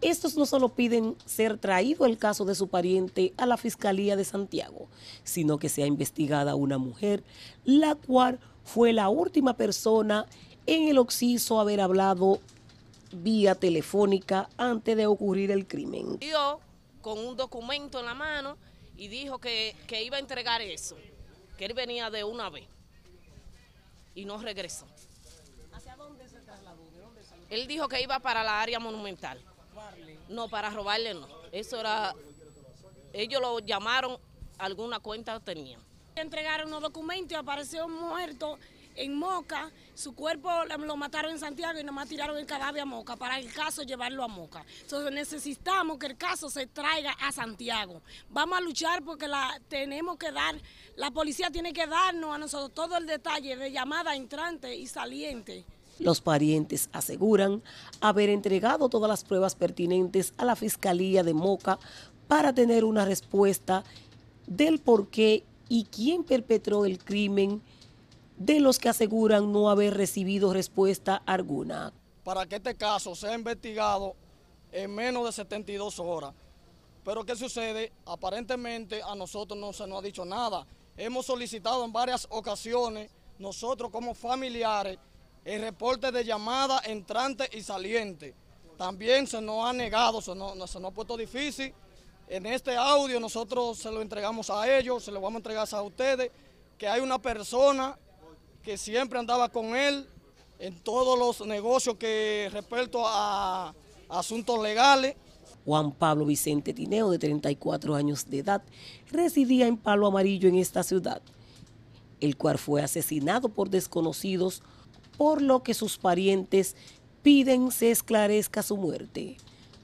Estos no solo piden ser traído el caso de su pariente a la Fiscalía de Santiago, sino que sea investigada una mujer, la cual fue la última persona en el occiso haber hablado vía telefónica antes de ocurrir el crimen. Dio con un documento en la mano, y dijo que, iba a entregar eso, que él venía de una vez, y no regresó. ¿Hacia dónde Él dijo que iba para la área monumental. No, para robarle no. Eso era, ellos lo llamaron, alguna cuenta tenían. Entregaron los documentos y apareció muerto en Moca, su cuerpo lo mataron en Santiago y nomás tiraron el cadáver a Moca para el caso llevarlo a Moca. Entonces necesitamos que el caso se traiga a Santiago. Vamos a luchar porque la tenemos que dar, la policía tiene que darnos a nosotros todo el detalle de llamada entrante y saliente. Los parientes aseguran haber entregado todas las pruebas pertinentes a la Fiscalía de Moca para tener una respuesta del por qué y quién perpetró el crimen de los que aseguran no haber recibido respuesta alguna. Para que este caso sea investigado en menos de 72 horas. Pero ¿qué sucede? Aparentemente a nosotros no se nos ha dicho nada. Hemos solicitado en varias ocasiones, nosotros como familiares, el reporte de llamada entrante y saliente También se nos ha negado, se nos, ha puesto difícil. En este audio nosotros se lo entregamos a ellos, se lo vamos a entregar a ustedes, que hay una persona que siempre andaba con él en todos los negocios que respecto a, a asuntos legales. Juan Pablo Vicente Tineo, de 34 años de edad, residía en Palo Amarillo en esta ciudad, el cual fue asesinado por desconocidos por lo que sus parientes piden se esclarezca su muerte.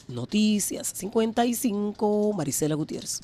Noticias 55, Marisela Gutiérrez.